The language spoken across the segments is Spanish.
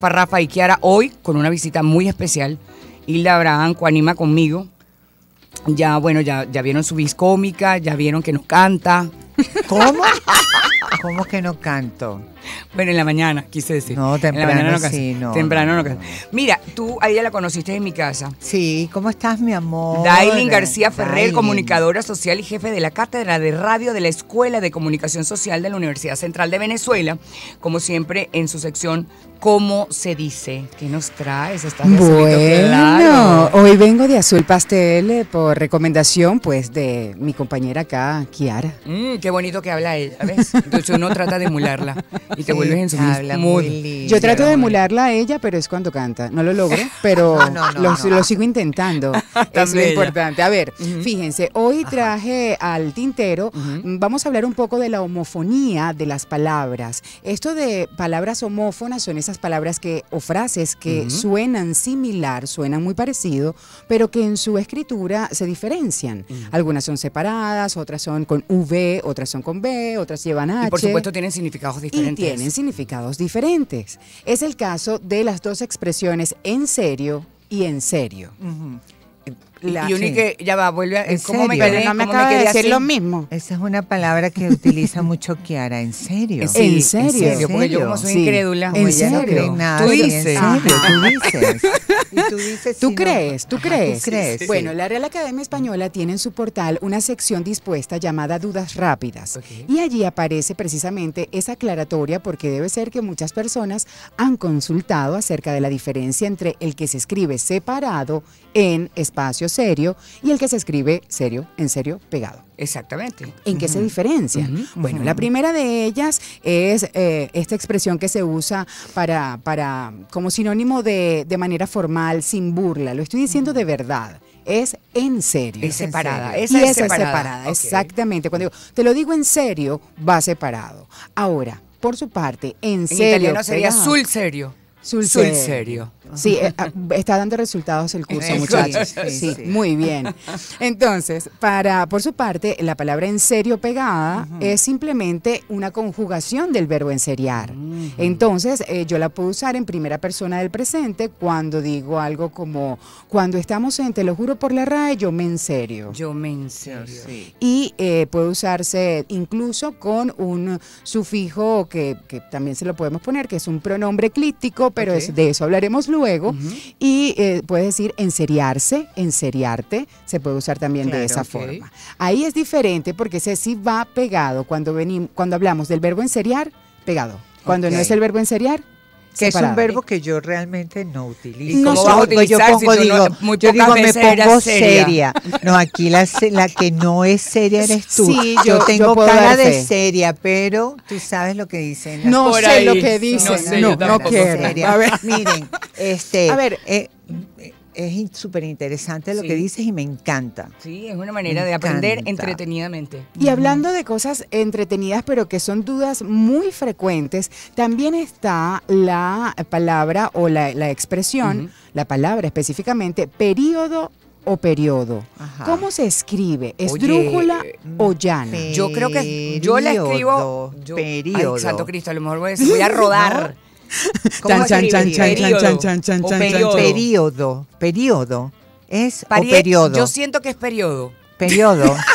para Rafa y Kiara hoy con una visita muy especial. Hilda Abraham coanima conmigo. Ya, bueno, ya, ya vieron su vis cómica, ya vieron que nos canta. ¿Cómo? ¿Cómo que no canto? Bueno, en la mañana, quise decir. No, temprano en la mañana sí, no. Temprano no, canto. Mira, tú ahí ella la conociste en mi casa. Sí, ¿cómo estás, mi amor? Dailin García Ferrer, comunicadora social y jefe de la Cátedra de Radio de la Escuela de Comunicación Social de la Universidad Central de Venezuela. Como siempre, en su sección, ¿Cómo se dice? ¿Qué nos traes? ¿Estás bueno, hoy vengo de azul pastel eh, por recomendación pues de mi compañera acá, Kiara. Mm, qué bonito que habla ella, ¿ves? Entonces uno trata de emularla y te vuelves en su habla Yo trato de emularla a ella, pero es cuando canta. No lo logro, pero ah, lo, sigo intentando. es muy importante. A ver, fíjense, hoy traje al tintero, mm, vamos a hablar un poco de la homofonía de las palabras. Esto de palabras homófonas son esas palabras que o frases que suenan similar, suenan muy parecido, pero que en su escritura se diferencian. Algunas son separadas, otras son con V, otras son con B, otras llevan H. Y por supuesto tienen significados diferentes. tienen significados diferentes. Es el caso de las dos expresiones en serio y en serio y única ya va, vuelve a. Eh, ¿Cómo serio? me No me acaba de decir lo mismo. Esa es una palabra que utiliza mucho Kiara, ¿en serio? Eh, ¿En, serio? ¿En Porque yo como soy incrédula, ¿En serio? no ah, Tú dices. Tú dices. tú dices. Tú crees, tú crees. crees? Bueno, la Real Academia Española tiene en su portal una sección dispuesta llamada Dudas Rápidas. Y allí aparece precisamente esa aclaratoria porque debe ser que muchas personas han consultado acerca de la diferencia entre el que se escribe separado en espacios serio y el que se escribe serio en serio pegado. Exactamente. ¿En qué se diferencia Bueno, la primera de ellas es eh, esta expresión que se usa para, para como sinónimo de, de manera formal, sin burla. Lo estoy diciendo de verdad es en serio. Es separada. es separada. exactamente. Cuando digo, te lo digo en serio, va separado. Ahora, por su parte, en, serio. En italiano sería sul serio. Sul, serio. Sí, eh, ah, está dando resultados el curso, muchachos. Sí, muy bien. Entonces, para por su parte, la palabra en serio pegada es simplemente una conjugación del verbo enseriar. seriar. Entonces, eh, yo la puedo usar en primera persona del presente cuando digo algo como cuando estamos en te lo juro por la RAE, yo me en serio. Yo me en serio. Y eh, puede usarse incluso con un sufijo que, también se lo podemos poner, que es un pronombre clíptico, pero es, de eso hablaremos luego luego. Y eh, puedes decir enseriarse, enseriarte, se puede usar también de esa forma. Ahí es diferente porque ese sí va pegado cuando, venimos, cuando hablamos del verbo enseriar, pegado. Cuando no es el verbo enseriar, que es un verbo que yo realmente no utilizo. No, ¿Cómo yo pongo, si digo, yo me pongo seria. No, aquí la, la, que no es seria eres tú. Sí, yo, tengo cara de seria, pero tú sabes lo que dicen. No sé lo que dicen. No, no, quiero. A ver, miren, este, a ver, eh, es súper interesante lo que dices y me encanta. Sí, es una manera de aprender entretenidamente. Y hablando de cosas entretenidas, pero que son dudas muy frecuentes, también está la palabra o la, expresión, la palabra específicamente, periodo o periodo. ¿Cómo se escribe? ¿Esdrújula eh, o llana? Mm, yo creo que yo la escribo. periodo. Santo Cristo, a lo mejor voy a, voy a rodar. Chan, chan, Periodo. Periodo. Es o periodo. Yo siento que es periodo. Periodo.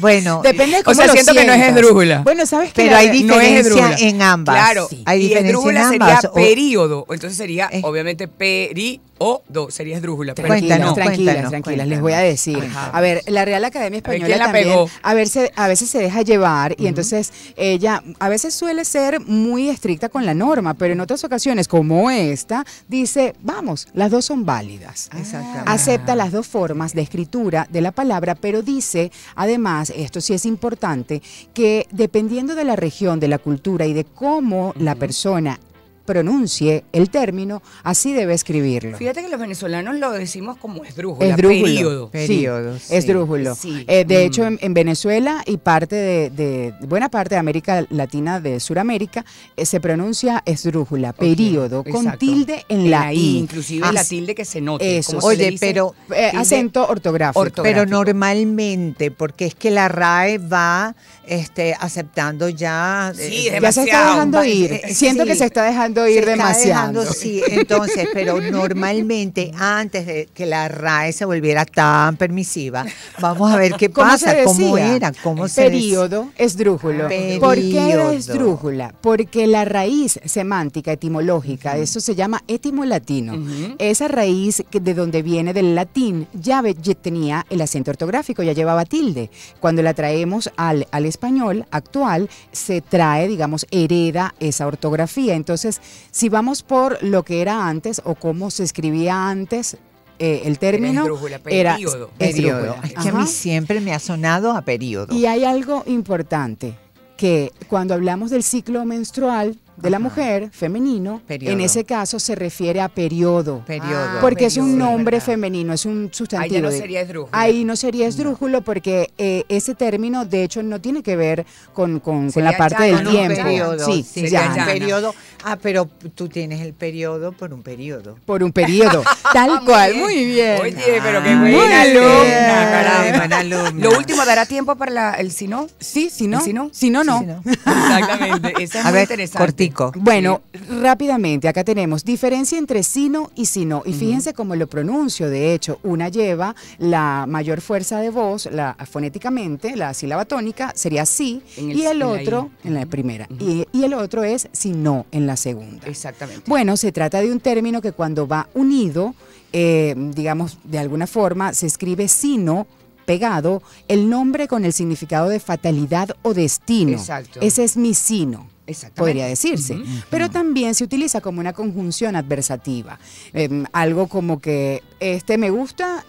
Bueno, depende de cómo o sea, siento que no es esdrújula. Bueno, sabes que pero hay diferencia en ambas. Claro, hay y diferencia en ambas. sería periodo, entonces sería obviamente peri o do, sería esdrújula. Pero no. tranquilas, tranquilas, les voy a decir. A ver, la Real Academia Española a también, pegó? A, ver, a veces se deja llevar y entonces ella a veces suele ser muy estricta con la norma, pero en otras ocasiones, como esta, dice, vamos, las dos son válidas. Ah. Acepta las dos formas de escritura de la palabra, pero dice, además, esto sí es importante, que dependiendo de la región, de la cultura y de cómo la persona pronuncie el término, así debe escribirlo. Fíjate que los venezolanos lo decimos como esdrújula, esdrújulo, periodo. esdrújulo. Eh, de mm. hecho, en, Venezuela y parte de, buena parte de América Latina, de Sudamérica, eh, se pronuncia esdrújula, periodo, con tilde en, la I. Inclusive la tilde que se note. Eso. Oye, pero... Eh, acento ortográfico, Pero normalmente, porque es que la RAE va este, aceptando ya... ya se está dejando ir. Siento que se está dejando ir se demasiado. dejando, sí, entonces, pero normalmente antes de que la RAE se volviera tan permisiva, vamos a ver qué pasa, cómo era, cómo se Periodo, esdrújulo. ¿Por qué esdrújula? Porque la raíz semántica, etimológica, eso se llama etimolatino. latino, Esa raíz que de donde viene del latín ya, tenía el acento ortográfico, ya llevaba tilde. Cuando la traemos al, al español actual, se trae, digamos, hereda esa ortografía. Entonces, si vamos por lo que era antes o cómo se escribía antes, eh, el término era, Es que a mí siempre me ha sonado a periodo. Y hay algo importante, que cuando hablamos del ciclo menstrual, de la mujer, femenino, en ese caso se refiere a periodo. Periodo. porque es un nombre femenino, es un sustantivo. Ahí no sería esdrújulo. Ahí no sería esdrújulo porque eh, ese término, de hecho, no tiene que ver con, la parte del tiempo. Periodo, sí, ya. Periodo. Ah, pero tú tienes el periodo por un periodo. Por un periodo. Ah, Tal cual. Muy bien. Oye, pero qué ah, buena alumna, caramba, Lo último, ¿dará tiempo para el si no? Sí, si no. Si no? Si no, no. Exactamente. Eso es a ver, interesante. Bueno, rápidamente, acá tenemos diferencia entre sino y sino. Y fíjense cómo lo pronuncio. De hecho, una lleva la mayor fuerza de voz, la fonéticamente, la sílaba tónica sería sí, y el otro en la, primera. y, el otro es sino en la segunda. Exactamente. Bueno, se trata de un término que cuando va unido, eh, digamos, de alguna forma, se escribe sino pegado el nombre con el significado de fatalidad o destino. Ese es mi sino. Podría decirse. Pero también se utiliza como una conjunción adversativa. Em, algo como que este me gusta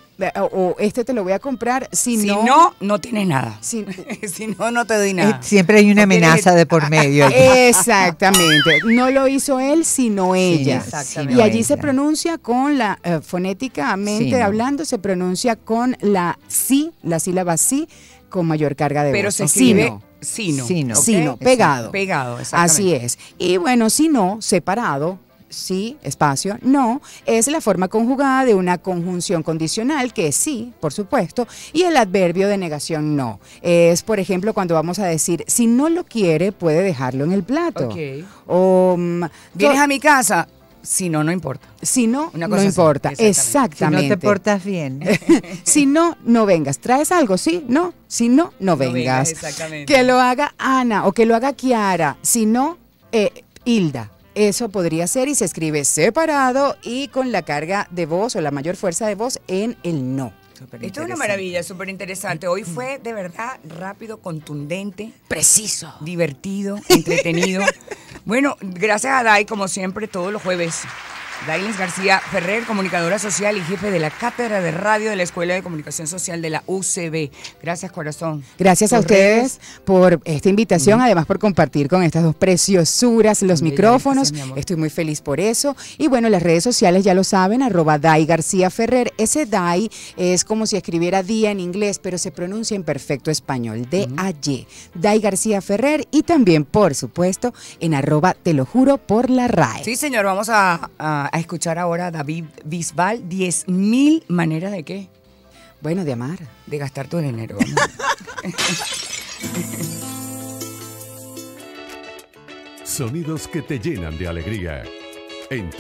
o este te lo voy a comprar, si, no, no, tiene tienes nada. Si, no, no te doy nada. Siempre hay una amenaza de por medio. exactamente. No lo hizo él, sino ella. y allí se pronuncia con la eh, fonéticamente hablando, se pronuncia con la sí, la sílaba sí, con mayor carga de Pero voz. se escribe sino. Sino. Sino, pegado. Pegado, Así es. Y bueno, si no, separado, sí, espacio, no, es la forma conjugada de una conjunción condicional, que es sí, por supuesto, y el adverbio de negación no. Es, por ejemplo, cuando vamos a decir, si no lo quiere, puede dejarlo en el plato. O, um, vienes a mi casa, si no, no importa. Si no, no importa. exactamente. Si no te portas bien. si no, no vengas. ¿Traes algo? Sí, no. Si no, no vengas. que lo haga Ana o que lo haga Kiara. Si no, eh, Hilda. Eso podría ser y se escribe separado y con la carga de voz o la mayor fuerza de voz en el no. Esto es una maravilla, súper interesante. Hoy fue de verdad rápido, contundente. Preciso. Divertido, entretenido. bueno, gracias a Dai, como siempre, todos los jueves. Dailins García Ferrer, comunicadora social y jefe de la Cátedra de Radio de la Escuela de Comunicación Social de la UCB. Gracias, corazón. Gracias a ustedes por esta invitación, mm. además por compartir con estas dos preciosuras los micrófonos. Estoy muy feliz por eso. Y bueno, las redes sociales ya lo saben, arroba Dai García Ferrer. Ese Dai es como si escribiera día en inglés, pero se pronuncia en perfecto español, de a allí. Dai García Ferrer y también, por supuesto, en arroba Te lo juro por la RAE. Sí, señor, vamos a a, escuchar ahora a David Bisbal, 10.000 maneras de qué? Bueno, de amar. De gastar tu dinero. Sonidos que te llenan de alegría. En